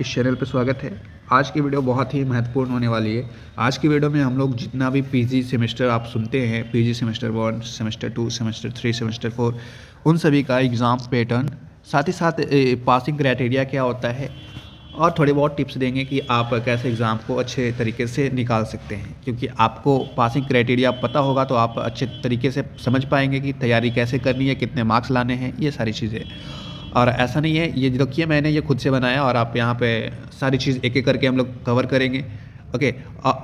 इस चैनल पर स्वागत है आज की वीडियो बहुत ही महत्वपूर्ण होने वाली है आज की वीडियो में हम लोग जितना भी पीजी सेमेस्टर आप सुनते हैं PG semester one semester two semester three semester four उन सभी का एग्ज़ाम पैटर्न साथ ही साथ पासिंग क्राइटेरिया क्या होता है और थोड़े बहुत टिप्स देंगे कि आप कैसे एग्ज़ाम को अच्छे तरीके से निकाल सकते हैं क्योंकि आपको पासिंग क्राइटेरिया पता होगा तो आप अच्छे तरीके से समझ पाएंगे कि तैयारी कैसे करनी है कितने मार्क्स लाने हैं ये सारी चीज़ें और ऐसा नहीं है ये जो किया मैंने ये खुद से बनाया और आप यहाँ पे सारी चीज़ एक एक करके हम लोग कवर करेंगे ओके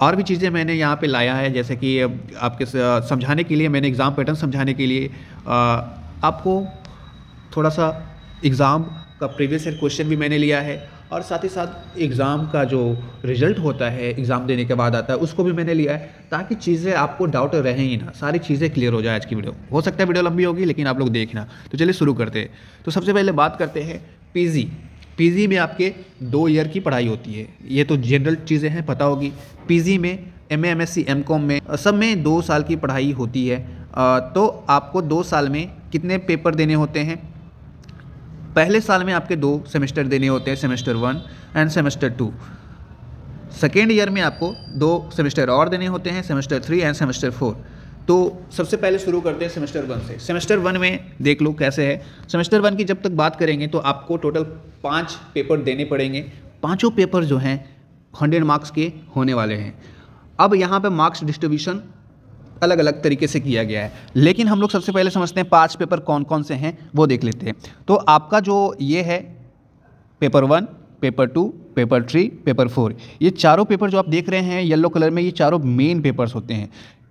और भी चीज़ें मैंने यहाँ पे लाया है जैसे कि आपके समझाने के लिए मैंने एग्ज़ाम पैटर्न समझाने के लिए आपको थोड़ा सा एग्ज़ाम का प्रीवियस ईयर क्वेश्चन भी मैंने लिया है और साथ ही साथ एग्ज़ाम का जो रिज़ल्ट होता है एग्ज़ाम देने के बाद आता है उसको भी मैंने लिया है ताकि चीज़ें आपको डाउट रहें ही ना सारी चीज़ें क्लियर हो जाए आज की वीडियो हो सकता है वीडियो लंबी होगी लेकिन आप लोग देखना तो चलिए शुरू करते हैं तो सबसे पहले बात करते हैं पी पीजी में आपके दो ईयर की पढ़ाई होती है ये तो जनरल चीज़ें हैं पता होगी पीजी में M M S C M com में सब में दो साल की पढ़ाई होती है तो आपको दो साल में कितने पेपर देने होते हैं पहले साल में आपके दो सेमेस्टर देने होते हैं semester one and semester two second year में आपको दो सेमेस्टर और देने होते हैं semester three and semester four तो सबसे पहले शुरू करते हैं सेमेस्टर वन से सेमेस्टर वन में देख लो कैसे है सेमेस्टर वन की जब तक बात करेंगे तो आपको टोटल पाँच पेपर देने पड़ेंगे पाँचों पेपर जो हैं हंड्रेड मार्क्स के होने वाले हैं अब यहाँ पर मार्क्स डिस्ट्रीब्यूशन अलग अलग तरीके से किया गया है लेकिन हम लोग सबसे पहले समझते हैं पाँच पेपर कौन कौन से हैं वो देख लेते हैं तो आपका जो ये है paper one paper two paper three paper four ये चारों पेपर जो आप देख रहे हैं येलो कलर में ये चारों मेन पेपर्स होते हैं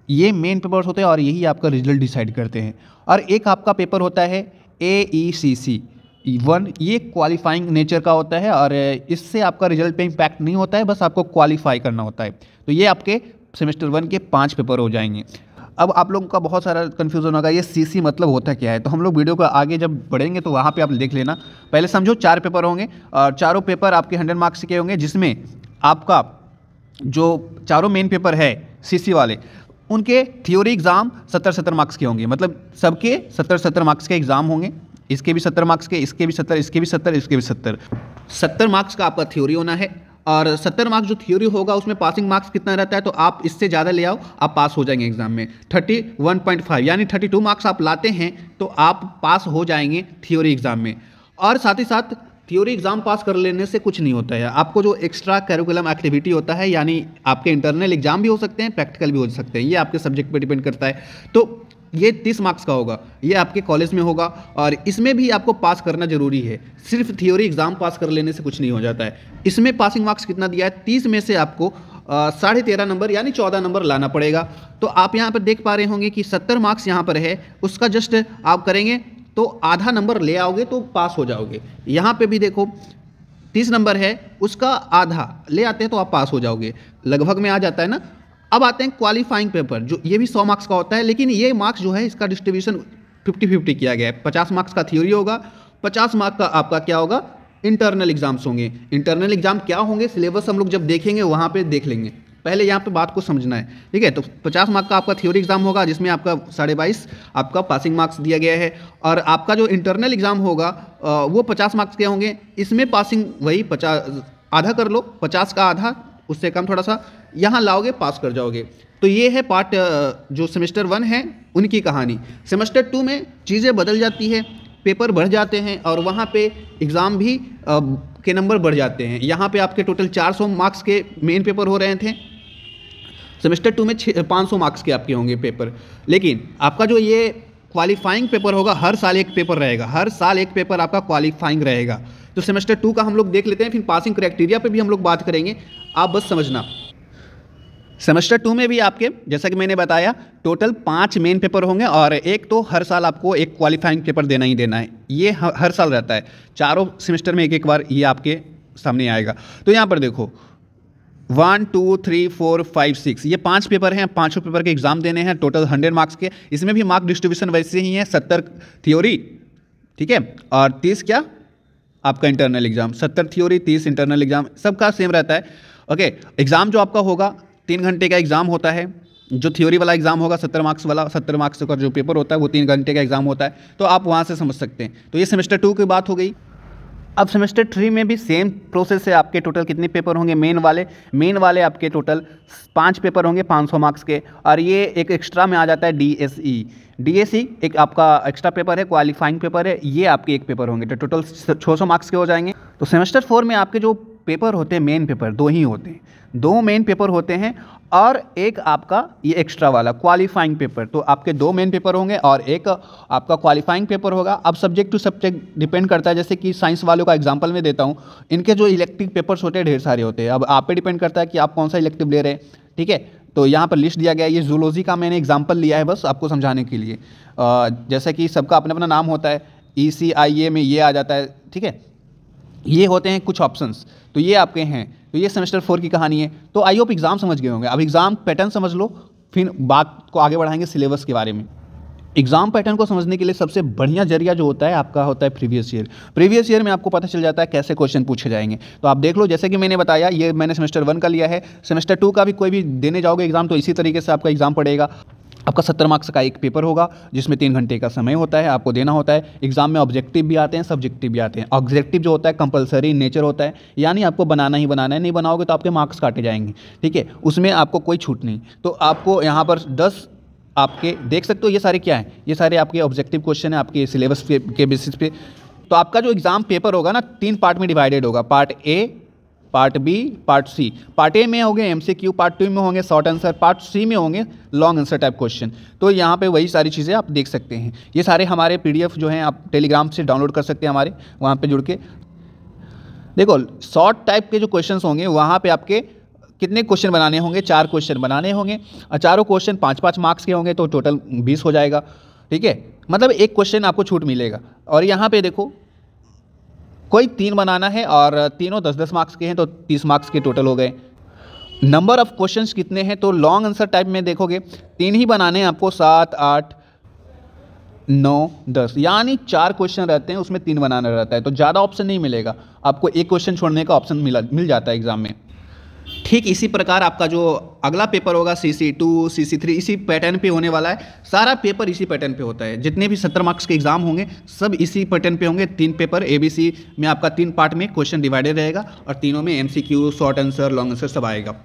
ये मेन पेपर्स होते हैं और यही आपका रिजल्ट डिसाइड करते हैं और एक आपका पेपर होता है A E C C one ये क्वालिफाइंग नेचर का होता है और इससे आपका रिजल्ट पे इम्पैक्ट नहीं होता है बस आपको क्वालिफाई करना होता है तो ये आपके सेमेस्टर वन के पाँच पेपर हो जाएंगे अब आप लोगों का बहुत सारा कन्फ्यूज़न होगा ये सीसी मतलब होता क्या है तो हम लोग वीडियो को आगे जब बढ़ेंगे तो वहाँ पे आप देख लेना पहले समझो चार पेपर होंगे और चारों पेपर आपके हंड्रेड मार्क्स के होंगे जिसमें आपका जो चारों मेन पेपर है सीसी वाले उनके थ्योरी एग्ज़ाम सत्तर सत्तर मार्क्स के होंगे मतलब सबके सत्तर सत्तर मार्क्स के एग्ज़ाम होंगे इसके भी सत्तर मार्क्स के इसके भी सत्तर इसके भी सत्तर इसके भी सत्तर सत्तर मार्क्स का आपका थ्योरी होना है और सत्तर मार्क्स जो थ्योरी होगा उसमें पासिंग मार्क्स कितना रहता है तो आप इससे ज़्यादा ले आओ आप पास हो जाएंगे एग्जाम में थर्टी वन पॉइंट फाइव यानी थर्टी टू मार्क्स आप लाते हैं तो आप पास हो जाएंगे थ्योरी एग्ज़ाम में और साथ ही साथ थ्योरी एग्ज़ाम पास कर लेने से कुछ नहीं होता है आपको जो एक्स्ट्रा करिकुलम एक्टिविटी होता है यानी आपके इंटरनल एग्जाम भी हो सकते हैं प्रैक्टिकल भी हो सकते हैं ये आपके सब्जेक्ट पर डिपेंड करता है तो ये तीस मार्क्स का होगा ये आपके कॉलेज में होगा और इसमें भी आपको पास करना जरूरी है सिर्फ थियोरी एग्ज़ाम पास कर लेने से कुछ नहीं हो जाता है इसमें पासिंग मार्क्स कितना दिया है तीस में से आपको साढ़े तेरह नंबर यानी चौदह नंबर लाना पड़ेगा तो आप यहाँ पर देख पा रहे होंगे कि सत्तर मार्क्स यहाँ पर है उसका जस्ट आप करेंगे तो आधा नंबर ले आओगे तो पास हो जाओगे यहाँ पर भी देखो तीस नंबर है उसका आधा ले आते हैं तो आप पास हो जाओगे लगभग में आ जाता है ना अब आते हैं क्वालिफाइंग पेपर जो ये भी सौ मार्क्स का होता है लेकिन ये मार्क्स जो है इसका डिस्ट्रीब्यूशन फिफ्टी फिफ्टी किया गया है पचास मार्क्स का थ्योरी होगा पचास मार्क्स का आपका क्या होगा इंटरनल एग्जाम्स होंगे इंटरनल एग्जाम क्या होंगे सिलेबस हम लोग जब देखेंगे वहाँ पे देख लेंगे पहले यहाँ पे बात को समझना है ठीक है तो 50 मार्क का आपका थ्योरी एग्जाम होगा जिसमें आपका साढ़े बाईस आपका पासिंग मार्क्स दिया गया है और आपका जो इंटरनल एग्जाम होगा वो 50 मार्क्स के होंगे इसमें पासिंग वही पचास आधा कर लो पचास का आधा उससे कम थोड़ा सा यहाँ लाओगे पास कर जाओगे तो ये है पार्ट जो सेमेस्टर वन है उनकी कहानी सेमेस्टर टू में चीज़ें बदल जाती है पेपर बढ़ जाते हैं और वहाँ पे एग्ज़ाम भी आ, के नंबर बढ़ जाते हैं यहाँ पे आपके टोटल 400 मार्क्स के मेन पेपर हो रहे थे सेमेस्टर टू में पाँच सौ मार्क्स के आपके होंगे पेपर लेकिन आपका जो ये क्वालिफाइंग पेपर होगा हर साल एक पेपर रहेगा हर साल एक पेपर आपका क्वालिफाइंग रहेगा तो सेमेस्टर टू का हम लोग देख लेते हैं फिर पासिंग क्राइटेरिया पर भी हम लोग बात करेंगे आप बस समझना सेमेस्टर टू में भी आपके जैसा कि मैंने बताया टोटल पाँच मेन पेपर होंगे और एक तो हर साल आपको एक क्वालिफाइंग पेपर देना ही देना है ये हर साल रहता है चारों सेमेस्टर में एक एक बार ये आपके सामने आएगा तो यहाँ पर देखो one two three four five six ये पांच पेपर हैं पांचों पेपर के एग्जाम देने हैं टोटल हंड्रेड मार्क्स के इसमें भी मार्क डिस्ट्रीब्यूशन वैसे ही है सत्तर थ्योरी ठीक है और तीस क्या आपका इंटरनल एग्जाम सत्तर थ्योरी तीस इंटरनल एग्जाम सबका सेम रहता है ओके एग्जाम जो आपका होगा तीन घंटे का एग्ज़ाम होता है जो थ्योरी वाला एग्ज़ाम होगा सत्तर मार्क्स वाला सत्तर मार्क्स का जो पेपर होता है वो तीन घंटे का एग्ज़ाम होता है तो आप वहाँ से समझ सकते हैं तो ये सेमेस्टर टू की बात हो गई अब सेमेस्टर थ्री में भी सेम प्रोसेस है आपके टोटल कितने पेपर होंगे मेन वाले मेन वाले आपके टोटल पाँच पेपर होंगे 500 मार्क्स के और ये एक एक्स्ट्रा में आ जाता है डीएसई डीएसई e। e एक आपका एक्स्ट्रा पेपर है क्वालिफाइंग पेपर है ये आपके एक पेपर होंगे तो टोटल 600 मार्क्स के हो जाएंगे तो सेमेस्टर फोर में आपके जो पेपर होते हैं मेन पेपर दो ही होते हैं दो मेन पेपर होते हैं और एक आपका ये एक्स्ट्रा वाला क्वालिफाइंग पेपर तो आपके दो मेन पेपर होंगे और एक आपका क्वालिफाइंग पेपर होगा अब सब्जेक्ट टू सब्जेक्ट डिपेंड करता है जैसे कि साइंस वालों का एग्जांपल मैं देता हूँ इनके जो इलेक्टिव पेपर्स होते हैं ढेर सारे होते हैं अब आप पे डिपेंड करता है कि आप कौन सा इलेक्टिव ले रहे हैं ठीक है तो यहाँ पर लिस्ट दिया गया है ये जूलॉजी का मैंने एग्जाम्पल लिया है बस आपको समझाने के लिए जैसे कि सबका अपना अपना नाम होता है ई e में ये आ जाता है ठीक है ये होते हैं कुछ ऑप्शंस तो ये आपके हैं तो ये सेमेस्टर फोर की कहानी है तो आई होप एग्ज़ाम समझ गए होंगे अब एग्ज़ाम पैटर्न समझ लो फिर बात को आगे बढ़ाएंगे सिलेबस के बारे में एग्जाम पैटर्न को समझने के लिए सबसे बढ़िया जरिया जो होता है आपका होता है प्रीवियस ईयर प्रीवियस ईयर में आपको पता चल जाता है कैसे क्वेश्चन पूछे जाएंगे तो आप देख लो जैसे कि मैंने बताया ये मैंने सेमेस्टर वन का लिया है सेमेस्टर टू का भी कोई भी देने जाओगे एग्जाम तो इसी तरीके से आपका एग्जाम पड़ेगा आपका सत्तर मार्क्स का एक पेपर होगा जिसमें तीन घंटे का समय होता है आपको देना होता है एग्जाम में ऑब्जेक्टिव भी आते हैं सब्जेक्टिव भी आते हैं ऑब्जेक्टिव जो होता है कंपलसरी नेचर होता है यानी आपको बनाना ही बनाना है नहीं बनाओगे तो आपके मार्क्स काटे जाएंगे ठीक है उसमें आपको कोई छूट नहीं तो आपको यहाँ पर दस आपके देख सकते हो ये सारे क्या है ये सारे आपके ऑब्जेक्टिव क्वेश्चन है आपके सिलेबस के बेसिस पे तो आपका जो एग्ज़ाम पेपर होगा ना तीन पार्ट में डिवाइडेड होगा part A part B part C part A में होंगे एमसीक्यू पार्ट टू में होंगे शॉर्ट आंसर पार्ट सी में होंगे लॉन्ग आंसर टाइप क्वेश्चन तो यहाँ पे वही सारी चीज़ें आप देख सकते हैं ये सारे हमारे पीडीएफ जो हैं आप टेलीग्राम से डाउनलोड कर सकते हैं हमारे वहाँ पर जुड़ के देखो शॉर्ट टाइप के जो क्वेश्चन होंगे वहाँ पर आपके कितने क्वेश्चन बनाने होंगे चार क्वेश्चन बनाने होंगे और चारों क्वेश्चन पाँच पाँच मार्क्स के होंगे तो टोटल बीस हो जाएगा ठीक है मतलब एक क्वेश्चन आपको छूट मिलेगा और यहाँ पे देखो कोई तीन बनाना है और तीनों दस दस मार्क्स के हैं तो तीस मार्क्स के टोटल हो गए नंबर ऑफ़ क्वेश्चंस कितने हैं तो लॉन्ग आंसर टाइप में देखोगे तीन ही बनाने हैं आपको सात आठ नौ दस यानी चार क्वेश्चन रहते हैं उसमें तीन बनाना रहता है तो ज़्यादा ऑप्शन नहीं मिलेगा आपको एक क्वेश्चन छोड़ने का ऑप्शन मिला मिल जाता है एग्ज़ाम में ठीक इसी प्रकार आपका जो अगला पेपर होगा C C two C C three इसी पैटर्न पे होने वाला है सारा पेपर इसी पैटर्न पे होता है जितने भी सत्तर मार्क्स के एग्जाम होंगे सब इसी पैटर्न पे होंगे तीन पेपर ए बी सी में आपका तीन पार्ट में क्वेश्चन डिवाइडेड रहेगा और तीनों में M C Q short answer long answer सब आएगा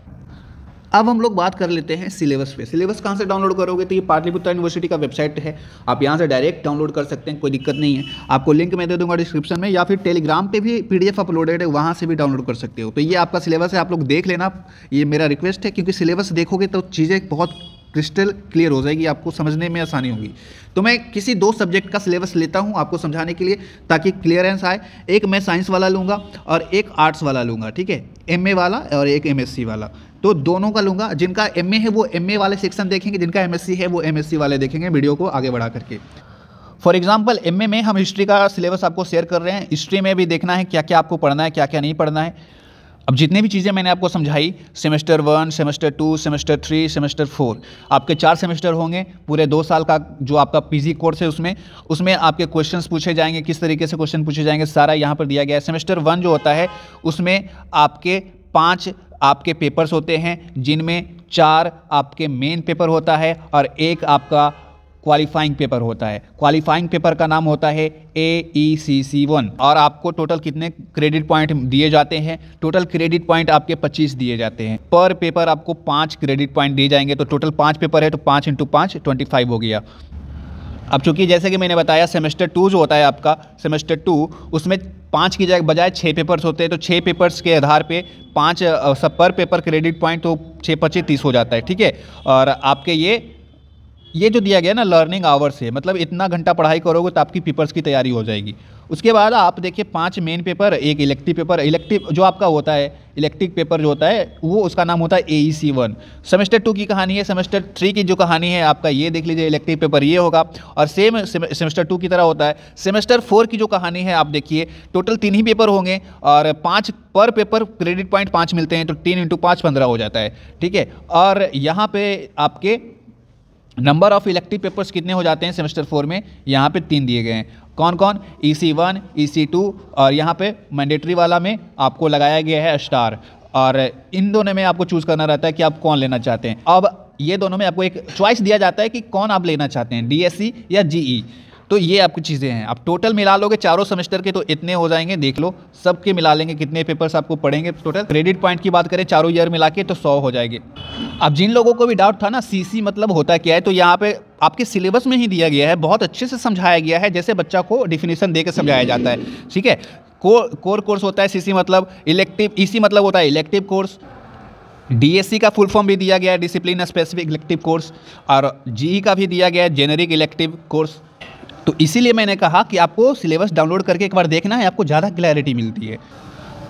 अब हम लोग बात कर लेते हैं सिलेबस पे सिलेबस कहाँ से डाउनलोड करोगे तो ये पाटलिपुत्र यूनिवर्सिटी का वेबसाइट है आप यहाँ से डायरेक्ट डाउनलोड कर सकते हैं कोई दिक्कत नहीं है आपको लिंक मैं दे दूंगा डिस्क्रिप्शन में या फिर टेलीग्राम पे भी पीडीएफ अपलोडेड है वहाँ से भी डाउनलोड कर सकते हो तो ये आपका सिलेबस है आप लोग देख लेना ये मेरा रिक्वेस्ट है क्योंकि सिलेबस देखोगे तो चीज़ें बहुत क्रिस्टल क्लियर हो जाएगी आपको समझने में आसानी होगी तो मैं किसी दो सब्जेक्ट का सिलेबस लेता हूँ आपको समझाने के लिए ताकि क्लियरेंस आए एक मैं साइंस वाला लूँगा और एक आर्ट्स वाला लूँगा ठीक है एम वाला और एक एम वाला तो दोनों का लूंगा जिनका एम है वो एम वाले सेक्शन देखेंगे जिनका एम है वो एम वाले देखेंगे वीडियो को आगे बढ़ा करके फॉर एग्जाम्पल एम में हम हिस्ट्री का सिलेबस आपको शेयर कर रहे हैं हिस्ट्री में भी देखना है क्या क्या आपको पढ़ना है क्या क्या नहीं पढ़ना है अब जितने भी चीज़ें मैंने आपको समझाई semester one semester two semester three semester four आपके चार सेमेस्टर होंगे पूरे दो साल का जो आपका पीजी कोर्स है उसमें उसमें आपके क्वेश्चंस पूछे जाएंगे किस तरीके से क्वेश्चन पूछे जाएंगे सारा यहाँ पर दिया गया है सेमेस्टर वन जो होता है उसमें आपके पाँच आपके पेपर्स होते हैं जिनमें चार आपके मेन पेपर होता है और एक आपका क्वालिफाइंग पेपर होता है क्वालिफाइंग पेपर का नाम होता है A E C C one और आपको टोटल कितने क्रेडिट पॉइंट दिए जाते हैं टोटल क्रेडिट पॉइंट आपके 25 दिए जाते हैं पर पेपर आपको पाँच क्रेडिट पॉइंट दिए जाएंगे तो टोटल पाँच पेपर है तो पाँच इंटू पाँच ट्वेंटी फाइव हो गया अब चूंकि जैसे कि मैंने बताया सेमेस्टर टू जो होता है आपका सेमेस्टर टू उसमें पाँच की बजाय छः पेपर्स होते हैं तो छः पेपर्स के आधार पे पाँच सब पर पेपर क्रेडिट पॉइंट तो छः पच्चीस तीस हो जाता है ठीक है और आपके ये ये जो दिया गया ना लर्निंग आवर्स है मतलब इतना घंटा पढ़ाई करोगे तो आपकी पेपर्स की तैयारी हो जाएगी उसके बाद आप देखिए पांच मेन पेपर एक इलेक्टिव पेपर इलेक्टिव जो आपका होता है इलेक्ट्रिक पेपर जो होता है वो उसका नाम होता है A E C one semester two की कहानी है सेमेस्टर थ्री की जो कहानी है आपका ये देख लीजिए इलेक्ट्रिक पेपर ये होगा और सेम सेमेस्टर टू की तरह होता है सेमेस्टर फोर की जो कहानी है आप देखिए टोटल तीन ही पेपर होंगे और पाँच पर पेपर क्रेडिट पॉइंट पाँच मिलते हैं तो तीन इंटू पाँच पंद्रह हो जाता है ठीक है और यहाँ पर आपके नंबर ऑफ इलेक्टिव पेपर्स कितने हो जाते हैं सेमेस्टर फोर में यहाँ पे तीन दिए गए हैं कौन कौन ई C one E C to और यहाँ पे मैंडेटरी वाला में आपको लगाया गया है स्टार और इन दोनों में आपको चूज़ करना रहता है कि आप कौन लेना चाहते हैं अब ये दोनों में आपको एक चॉइस दिया जाता है कि कौन आप लेना चाहते हैं डी e या जी तो ये आपकी चीज़ें हैं आप टोटल मिला लोगे चारों सेमेस्टर के तो इतने हो जाएंगे देख लो सबके मिला लेंगे कितने पेपर्स आपको पढ़ेंगे टोटल क्रेडिट पॉइंट की बात करें चारों ईयर मिला के तो सौ हो जाएंगे अब जिन लोगों को भी डाउट था ना सी मतलब होता क्या है तो यहाँ पर आपके सिलेबस में ही दिया गया है बहुत अच्छे से समझाया गया है जैसे बच्चा को डिफिनेशन दे समझाया जाता है ठीक है कोर कोर कोर्स होता है सी मतलब इलेक्टिव ई e मतलब होता है इलेक्टिव कोर्स डीएससी का फुल फॉर्म भी दिया गया है डिसिप्लिन स्पेसिफिक इलेक्टिव कोर्स और जीई e का भी दिया गया है जेनरिक इलेक्टिव कोर्स तो इसीलिए मैंने कहा कि आपको सिलेबस डाउनलोड करके एक बार देखना है आपको ज़्यादा क्लैरिटी मिलती है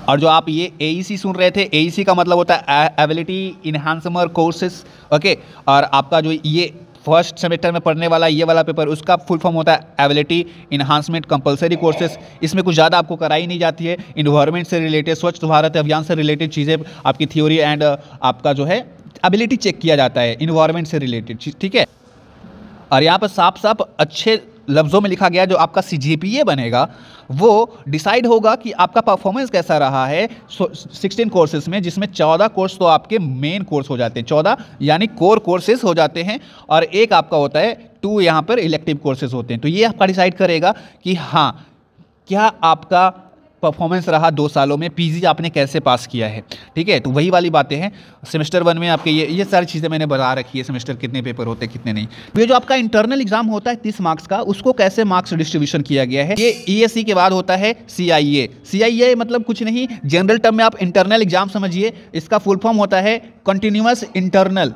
और जो आप ये ए e सुन रहे थे ए e का मतलब होता है एबिलिटी इन्हांसमर कोर्सेस ओके और आपका जो ये फर्स्ट सेमेस्टर में पढ़ने वाला ये वाला पेपर उसका फुल फॉर्म होता है एबिलिटी इन्हांसमेंट कंपलसरी कोर्सेज इसमें कुछ ज़्यादा आपको कराई नहीं जाती है इन्वायरमेंट से रिलेटेड स्वच्छ भारत अभियान से रिलेटेड चीज़ें आपकी थ्योरी एंड uh, आपका जो है एबिलिटी चेक किया जाता है इन्वायरमेंट से रिलेटेड ठीक है और यहाँ पर साफ साफ अच्छे लफ्ज़ों में लिखा गया जो आपका सी बनेगा वो डिसाइड होगा कि आपका परफॉर्मेंस कैसा रहा है सिक्सटीन कोर्सेज में जिसमें चौदह कोर्स तो आपके मेन कोर्स हो जाते हैं चौदह यानी कोर कोर्सेज हो जाते हैं और एक आपका होता है टू यहाँ पर इलेक्टिव कोर्सेज होते हैं तो ये आपका डिसाइड करेगा कि हाँ क्या आपका परफॉर्मेंस रहा दो सालों में पीजी आपने कैसे पास किया है ठीक है तो वही वाली बातें हैं सेमेस्टर वन में आपके ये ये सारी चीज़ें मैंने बता रखी है सेमेस्टर कितने पेपर होते कितने नहीं तो ये जो आपका इंटरनल एग्जाम होता है तीस मार्क्स का उसको कैसे मार्क्स डिस्ट्रीब्यूशन किया गया है ये ई e e के बाद होता है सी आई मतलब कुछ नहीं जनरल टर्म में आप इंटरनल एग्जाम समझिए इसका फुल फॉर्म होता है continuous internal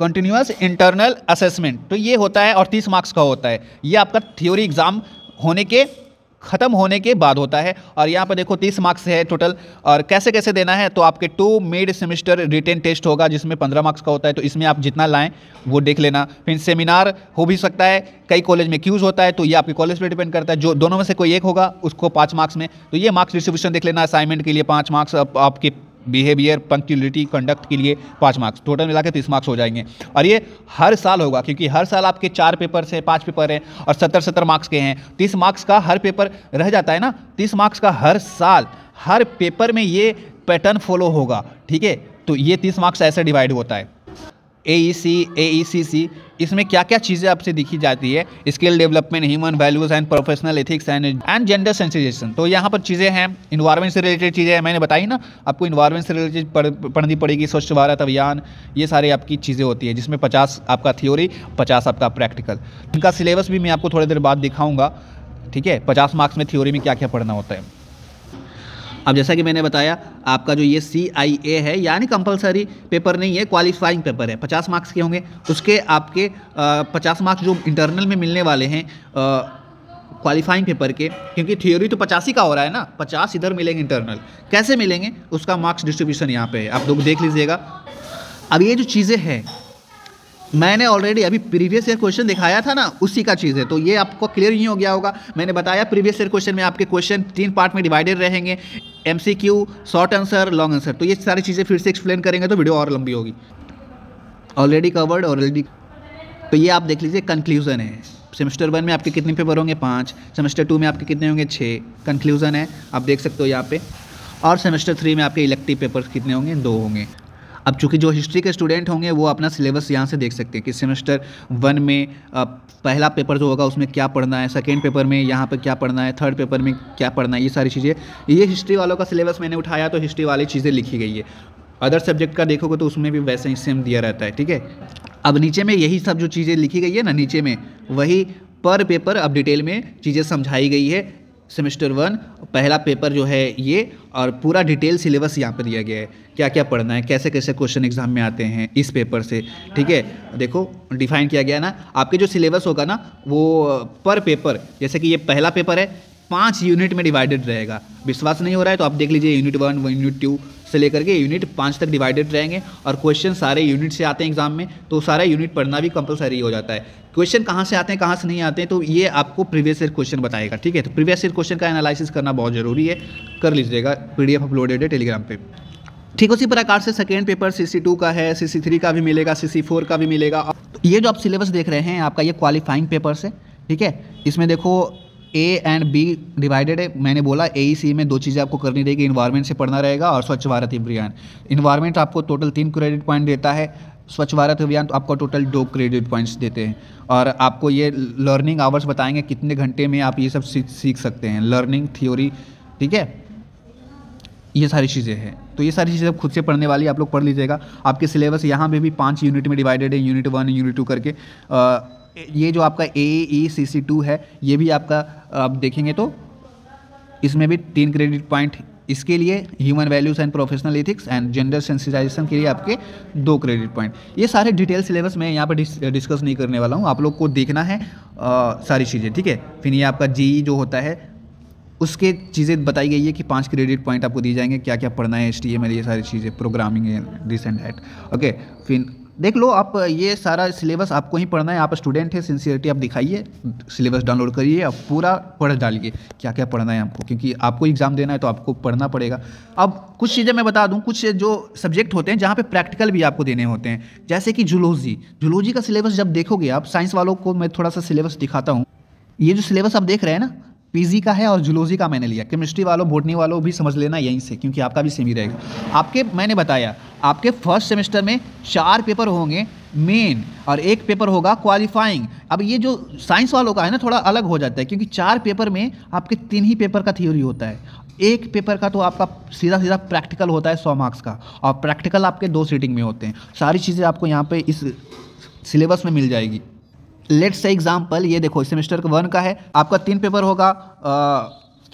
continuous internal assessment तो ये होता है और तीस मार्क्स का होता है ये आपका थ्योरी एग्ज़ाम होने के ख़त्म होने के बाद होता है और यहाँ पर देखो तीस मार्क्स है टोटल और कैसे कैसे देना है तो आपके two mid semester written test होगा जिसमें पंद्रह मार्क्स का होता है तो इसमें आप जितना लाएँ वो देख लेना फिर सेमिनार हो भी सकता है कई कॉलेज में क्यूज़ होता है तो ये आपके कॉलेज पर डिपेंड करता है जो दोनों में से कोई एक होगा उसको पाँच मार्क्स में तो ये मार्क्स डिस्ट्रीब्यूशन देख लेना असाइनमेंट के लिए पाँच मार्क्स आपके बिहेवियर पंक्चुअलिटी कंडक्ट के लिए पाँच मार्क्स टोटल मिला के तीस मार्क्स हो जाएंगे और ये हर साल होगा क्योंकि हर साल आपके चार पेपर से पाँच पेपर हैं और सत्तर सत्तर मार्क्स के हैं तीस मार्क्स का हर पेपर रह जाता है ना तीस मार्क्स का हर साल हर पेपर में ये पैटर्न फॉलो होगा ठीक है तो ये तीस मार्क्स ऐसे डिवाइड होता है A E C A E C सी इसमें क्या क्या चीज़ें आपसे दिखी जाती है skill development human values and professional ethics and and gender sensitization तो यहाँ पर चीज़ें हैं इन्वायरमेंट से रिलेटेड चीज़ें हैं मैंने बताई ना आपको इन्वायरमेंट से रिलेटेड पढ़, पढ़नी पड़ेगी स्वच्छ भारत अभियान ये सारी आपकी चीज़ें होती है जिसमें पचास आपका थ्योरी पचास आपका प्रैक्टिकल इनका सिलेबस भी मैं आपको थोड़ी देर बाद दिखाऊँगा ठीक है पचास मार्क्स में थ्योरी में क्या क्या पढ़ना होता है अब जैसा कि मैंने बताया आपका जो ये सी आई ए है यानी कंपलसरी पेपर नहीं है क्वालिफाइंग पेपर है पचास मार्क्स के होंगे उसके आपके पचास मार्क्स जो इंटरनल में मिलने वाले हैं क्वालिफाइंग पेपर के क्योंकि थियोरी तो ही का हो रहा है ना पचास इधर मिलेंगे इंटरनल कैसे मिलेंगे उसका मार्क्स डिस्ट्रीब्यूशन यहाँ पे है आप लोग देख लीजिएगा अब ये जो चीज़ें हैं मैंने ऑलरेडी अभी प्रीवियस ईयर क्वेश्चन दिखाया था ना उसी का चीज़ है तो ये आपको क्लियर नहीं हो गया होगा मैंने बताया प्रीवियस ईयर क्वेश्चन में आपके क्वेश्चन तीन पार्ट में डिवाइडेड रहेंगे M short answer long answer तो ये सारी चीज़ें फिर से एक्सप्लेन करेंगे तो वीडियो और लंबी होगी ऑलरेडी कवर्ड ऑलरेडी तो ये आप देख लीजिए कंक्लूजन है सेमेस्टर वन में आपके कितने पेपर होंगे पाँच सेमेस्टर टू में आपके कितने होंगे छः कंक्लूजन है आप देख सकते हो यहाँ पे और सेमेस्टर थ्री में आपके इलेक्टिव पेपर्स कितने होंगे दो होंगे अब चूँकि जो हिस्ट्री के स्टूडेंट होंगे वो अपना सिलेबस यहाँ से देख सकते हैं कि सेमेस्टर वन में पहला पेपर जो होगा उसमें क्या पढ़ना है सेकेंड पेपर में यहाँ पर क्या पढ़ना है थर्ड पेपर में क्या पढ़ना है ये सारी चीज़ें ये हिस्ट्री वालों का सिलेबस मैंने उठाया तो हिस्ट्री वाली चीज़ें लिखी गई है अदर सब्जेक्ट का देखोगे तो उसमें भी वैसे ही सेम दिया रहता है ठीक है अब नीचे में यही सब जो चीज़ें लिखी गई है ना नीचे में वही पर पेपर अब डिटेल में चीज़ें समझाई गई है सेमेस्टर वन पहला पेपर जो है ये और पूरा डिटेल सिलेबस यहाँ पर दिया गया है क्या क्या पढ़ना है कैसे कैसे क्वेश्चन एग्जाम में आते हैं इस पेपर से ठीक है देखो डिफाइन किया गया ना आपके जो सिलेबस होगा ना वो पर पेपर जैसे कि ये पहला पेपर है पाँच यूनिट में डिवाइडेड रहेगा विश्वास नहीं हो रहा है तो आप देख लीजिए यूनिट वन यूनिट टू से लेकर के यूनिट पाँच तक डिवाइडेड रहेंगे और क्वेश्चन सारे यूनिट से आते हैं एग्जाम में तो सारा यूनिट पढ़ना भी कंपलसरी हो जाता है क्वेश्चन कहाँ से आते हैं कहाँ से नहीं आते हैं तो ये आपको प्रीवियस ईयर क्वेश्चन बताएगा ठीक है तो प्रीवियस ईयर क्वेश्चन का एनालिसिस करना बहुत ज़रूरी है कर लीजिएगा पीडीएफ अपलोडेड है टेलीग्राम पे ठीक उसी प्रकार से second paper C C two का है सी सी थ्री का भी मिलेगा सी सी फोर का भी मिलेगा तो ये जो आप सिलेबस देख रहे हैं आपका ये क्वालिफाइंग पेपर्स है ठीक है इसमें देखो ए एंड बी डिवाइडेड है मैंने बोला ए ई सी में दो चीज़ें आपको करनी रहेगी इन्वायरमेंट से पढ़ना रहेगा और स्वच्छ भारत अभियान इन्वायरमेंट आपको टोटल तीन क्रेडिट पॉइंट देता है स्वच्छ भारत अभियान तो आपको टोटल दो क्रेडिट पॉइंट्स देते हैं और आपको ये लर्निंग आवर्स बताएंगे कितने घंटे में आप ये सब सीख सकते हैं लर्निंग थ्योरी ठीक है ये सारी चीज़ें हैं तो ये सारी चीज़ें खुद से पढ़ने वाली आप लोग पढ़ लीजिएगा आपके सिलेबस यहाँ पर भी पाँच यूनिट में डिवाइडेड है यूनिट वन यूनिट टू करके आ, ये जो आपका ए ई सी सी टू है ये भी आपका आप देखेंगे तो इसमें भी तीन क्रेडिट पॉइंट इसके लिए human values and professional ethics and gender sensitization के लिए आपके दो क्रेडिट पॉइंट ये सारे डिटेल सिलेबस मैं यहाँ पर डिस्कस नहीं करने वाला हूँ आप लोग को देखना है आ, सारी चीज़ें ठीक है फिर ये आपका जी e जो होता है उसके चीज़ें बताई गई है कि पाँच क्रेडिट पॉइंट आपको दिए जाएंगे क्या क्या पढ़ना है एस टी ये सारी चीज़ें प्रोग्रामिंग है दिस एंड दैट ओके फिर देख लो आप ये सारा सिलेबस आपको ही पढ़ना है आप स्टूडेंट हैं सिंसियरिटी आप दिखाइए सिलेबस डाउनलोड करिए आप पूरा पढ़ डालिए क्या क्या पढ़ना है आपको क्योंकि आपको एग्ज़ाम देना है तो आपको पढ़ना पड़ेगा अब कुछ चीज़ें मैं बता दूँ कुछ जो सब्जेक्ट होते हैं जहाँ पर प्रैक्टिकल भी आपको देने होते हैं जैसे कि जुलोजी जुलोजी का सिलेबस जब देखोगे आप साइंस वालों को मैं थोड़ा सा सिलेबस दिखाता हूँ ये जो सिलेबस आप देख रहे हैं ना पीजी का है और जूलोजी का मैंने लिया केमिस्ट्री वालों बोटनी वालों भी समझ लेना यहीं से क्योंकि आपका भी सेम ही रहेगा आपके मैंने बताया आपके फर्स्ट सेमेस्टर में चार पेपर होंगे मेन और एक पेपर होगा क्वालिफाइंग अब ये जो साइंस वालों का है ना थोड़ा अलग हो जाता है क्योंकि चार पेपर में आपके तीन ही पेपर का थियोरी होता है एक पेपर का तो आपका सीधा सीधा प्रैक्टिकल होता है सौ मार्क्स का और प्रैक्टिकल आपके दो सीटिंग में होते हैं सारी चीज़ें आपको यहाँ पे इस सिलेबस में मिल जाएगी लेट्स से एग्जाम्पल ये देखो सेमेस्टर वन का है आपका तीन पेपर होगा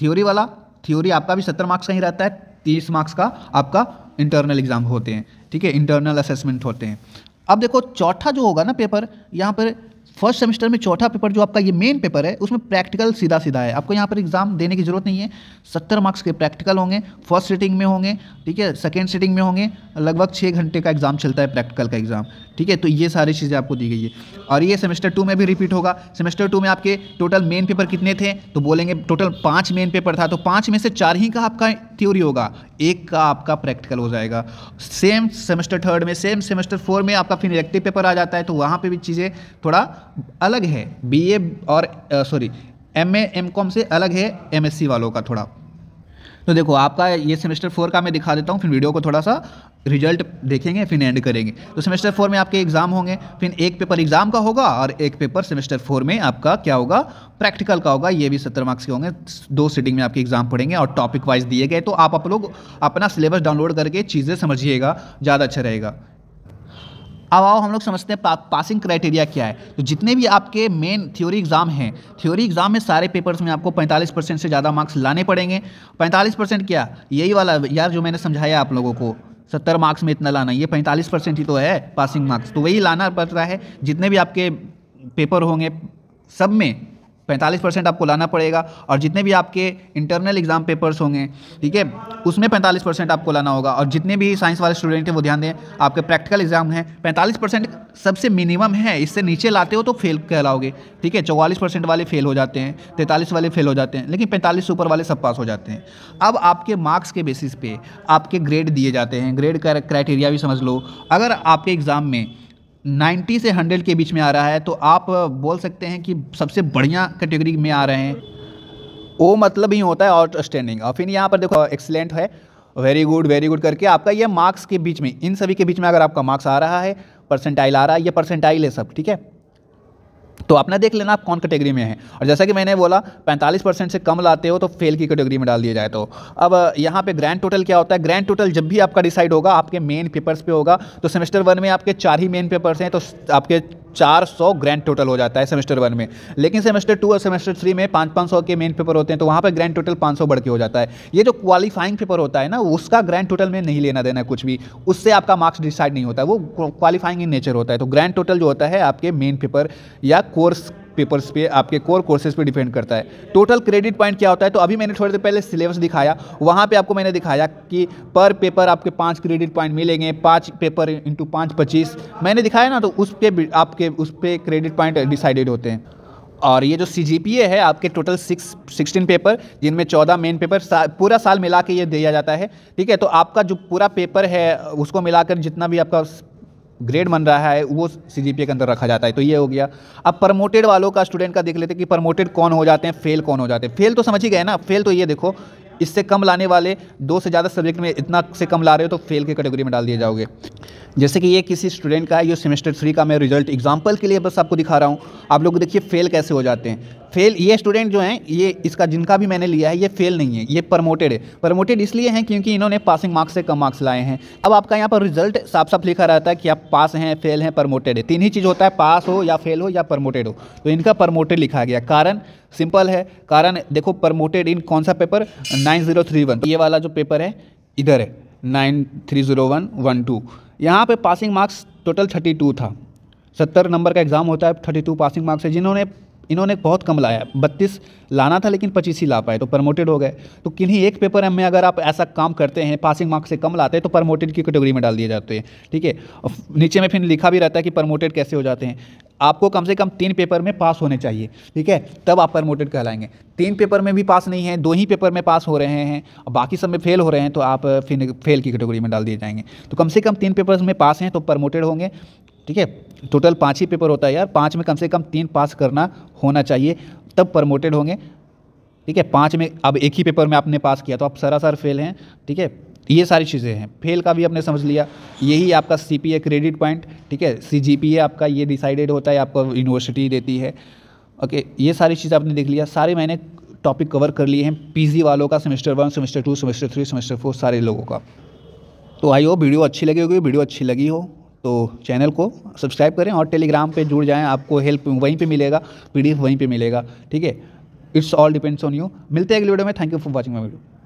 थ्योरी वाला थ्योरी आपका भी सत्तर मार्क्स का ही रहता है तीस मार्क्स का आपका इंटरनल एग्जाम होते हैं ठीक है इंटरनल असेसमेंट होते हैं अब देखो चौथा जो होगा ना पेपर यहाँ पर फर्स्ट सेमेस्टर में चौथा पेपर जो आपका ये मेन पेपर है उसमें प्रैक्टिकल सीधा सीधा है आपको यहाँ पर एग्जाम देने की जरूरत नहीं है सत्तर मार्क्स के प्रैक्टिकल होंगे फर्स्ट सीटिंग में होंगे ठीक है सेकेंड सीटिंग में होंगे लगभग छः घंटे का एग्जाम चलता है प्रैक्टिकल का एग्जाम ठीक है तो ये सारी चीज़ें आपको दी गई है और ये सेमेस्टर टू में भी रिपीट होगा सेमेस्टर टू में आपके टोटल मेन पेपर कितने थे तो बोलेंगे टोटल पाँच मेन पेपर था तो पाँच में से चार ही का आपका थ्योरी होगा एक का आपका प्रैक्टिकल हो जाएगा सेम सेमेस्टर थर्ड में सेम सेमेस्टर फोर में आपका फिर इलेक्टिव पेपर आ जाता है तो वहाँ पर भी चीज़ें थोड़ा अलग है बीए और sorry M A M com से अलग है एमएससी वालों का थोड़ा तो देखो आपका ये सेमेस्टर फोर का मैं दिखा देता हूँ फिर वीडियो को थोड़ा सा रिजल्ट देखेंगे फिर एंड करेंगे तो सेमेस्टर फोर में आपके एग्जाम होंगे फिर एक पेपर एग्जाम का होगा और एक पेपर सेमेस्टर फोर में आपका क्या होगा प्रैक्टिकल का होगा ये भी सत्तर मार्क्स के होंगे दो सिटिंग में आपके एग्जाम पढ़ेंगे और टॉपिक वाइज दिए गए तो आप लोग अपना सिलेबस डाउनलोड करके चीज़ें समझिएगा ज़्यादा अच्छा रहेगा अब आओ हम लोग समझते हैं पा, पासिंग क्राइटेरिया क्या है तो जितने भी आपके मेन थ्योरी एग्ज़ाम हैं थ्योरी एग्ज़ाम में सारे पेपर्स में आपको 45 परसेंट से ज़्यादा मार्क्स लाने पड़ेंगे 45 परसेंट क्या यही वाला यार जो मैंने समझाया आप लोगों को सत्तर मार्क्स में इतना लाना ये पैंतालीस परसेंट ही तो है पासिंग मार्क्स तो वही लाना पड़ रहा है जितने भी आपके पेपर होंगे सब में पैंतालीस परसेंट आपको लाना पड़ेगा और जितने भी आपके इंटरनल एग्जाम पेपर्स होंगे ठीक है उसमें पैंतालीस परसेंट आपको लाना होगा और जितने भी साइंस वाले स्टूडेंट हैं वो ध्यान दें आपके प्रैक्टिकल एग्जाम हैं पैंतालीस परसेंट सबसे मिनिमम है इससे नीचे लाते हो तो फेल कहलाओगे ठीक है चौवालीस परसेंट वाले फेल हो जाते हैं तैंतालीस वाले फेल हो जाते हैं लेकिन पैंतालीस से ऊपर वाले सब पास हो जाते हैं अब आपके मार्क्स के बेसिस पे आपके ग्रेड दिए जाते हैं ग्रेड का क्राइटेरिया भी समझ लो अगर आपके एग्ज़ाम में 90 से 100 के बीच में आ रहा है तो आप बोल सकते हैं कि सबसे बढ़िया कैटेगरी में आ रहे हैं ओ मतलब ही होता है आउटस्टैंडिंग और फिर यहाँ पर देखो एक्सलेंट है वेरी गुड वेरी गुड करके आपका ये मार्क्स के बीच में इन सभी के बीच में अगर आपका मार्क्स आ रहा है परसेंटाइल आ रहा है ये परसेंटाइल है सब ठीक है तो अपना देख लेना आप कौन कैटेगरी में हैं और जैसा कि मैंने बोला 45 परसेंट से कम लाते हो तो फेल की कैटेगरी में डाल दिया जाए तो अब यहाँ पे ग्रैंड टोटल क्या होता है ग्रैंड टोटल जब भी आपका डिसाइड होगा आपके मेन पेपर्स पे होगा तो सेमेस्टर वन में आपके चार ही मेन पेपर्स हैं तो आपके 400 ग्रैंड टोटल हो जाता है सेमेस्टर वन में लेकिन सेमेस्टर टू और सेमेस्टर थ्री में पाँच पाँच सौ के मेन पेपर होते हैं तो वहाँ पर ग्रैंड टोटल पाँच सौ बढ़ के हो जाता है ये जो क्वालिफाइंग पेपर होता है ना उसका ग्रैंड टोटल में नहीं लेना देना कुछ भी उससे आपका मार्क्स डिसाइड नहीं होता है वो क्वालिफाइंग इन नेचर होता है तो ग्रैंड टोटल जो होता है आपके मेन पेपर या कोर्स पेपर्स पे आपके कोर कोर्सेज पे डिपेंड करता है टोटल क्रेडिट पॉइंट क्या होता है तो अभी मैंने थोड़ी देर पहले सिलेबस दिखाया वहाँ पे आपको मैंने दिखाया कि पर पेपर आपके पाँच क्रेडिट पॉइंट मिलेंगे पाँच पेपर इंटू पाँच पच्चीस मैंने दिखाया ना तो उस पर आपके उस पर क्रेडिट पॉइंट डिसाइडेड होते हैं और ये जो सी है आपके टोटल सिक्स सिक्सटीन पेपर जिनमें चौदह मेन पेपर सा, पूरा साल मिला के ये दिया जाता है ठीक है तो आपका जो पूरा पेपर है उसको मिलाकर जितना भी आपका ग्रेड बन रहा है वो सी के अंदर रखा जाता है तो ये हो गया अब प्रमोटेड वालों का स्टूडेंट का देख लेते हैं कि प्रमोटेड कौन हो जाते हैं फेल कौन हो जाते हैं फेल तो समझ ही गए ना फेल तो ये देखो इससे कम लाने वाले दो से ज़्यादा सब्जेक्ट में इतना से कम ला रहे हो तो फेल के कैटेगरी में डाल दिए जाओगे जैसे कि ये किसी स्टूडेंट का है ये सेमेस्टर थ्री का मैं रिजल्ट एग्जाम्पल के लिए बस आपको दिखा रहा हूँ आप लोग देखिए फेल कैसे हो जाते हैं फेल ये स्टूडेंट जो हैं ये इसका जिनका भी मैंने लिया है ये फेल नहीं है ये प्रमोटेड है प्रमोटेड इसलिए हैं क्योंकि इन्होंने पासिंग मार्क्स से कम मार्क्स लाए हैं अब आपका यहाँ पर रिजल्ट साफ साफ लिखा रहता है कि आप पास हैं फेल हैं प्रमोटेड है तीन ही चीज़ होता है पास हो या फेल हो या प्रमोटेड हो तो इनका प्रमोटेड लिखा गया कारण सिंपल है कारण देखो प्रमोटेड इन कौन सा paper nine zero three one ये वाला जो पेपर है इधर है nine three zero one one two यहाँ पे passing marks total thirty two था सत्तर नंबर का एग्ज़ाम होता है थर्टी टू पासिंग मार्क्स है जिन्होंने इन्होंने बहुत कम लाया बत्तीस लाना था लेकिन पच्चीस ही ला पाए तो प्रमोटेड हो गए तो किन्हीं एक पेपर में अगर आप ऐसा काम करते हैं पासिंग मार्क्स से कम लाते हैं तो प्रमोटेड की कैटेगरी में डाल दिए जाते हैं ठीक है नीचे में फिर लिखा भी रहता है कि प्रमोटेड कैसे हो जाते हैं आपको कम से कम तीन पेपर में पास होने चाहिए ठीक है तब आप प्रमोटेड कहलाएंगे तीन पेपर में भी पास नहीं है दो ही पेपर में पास हो रहे हैं और बाकी सब में फेल हो रहे हैं तो आप फिर फेल की कैटेगरी में डाल दिए जाएंगे तो कम से कम तीन पेपर में पास हैं तो प्रमोटेड होंगे ठीक है टोटल पाँच ही पेपर होता है यार पाँच में कम से कम तीन पास करना होना चाहिए तब प्रमोटेड होंगे ठीक है पाँच में अब एक ही पेपर में आपने पास किया तो आप सरासर फेल हैं ठीक है ये सारी चीज़ें हैं फेल का भी आपने समझ लिया यही आपका C P A credit point ठीक है सी जी पी ए आपका ये डिसाइडेड होता है आपको यूनिवर्सिटी देती है ओके ये सारी चीज़ आपने देख लिया सारे मैंने टॉपिक कवर कर लिए हैं पीजी वालों का semester one semester two semester three semester four सारे लोगों का तो आई होप वीडियो अच्छी लगी होगी वीडियो अच्छी लगी हो तो चैनल को सब्सक्राइब करें और टेलीग्राम पे जुड़ जाएं आपको हेल्प वहीं पे मिलेगा पीडीएफ वहीं पे मिलेगा ठीक है it's all depends on you मिलते हैं अगले वीडियो में thank you for watching my video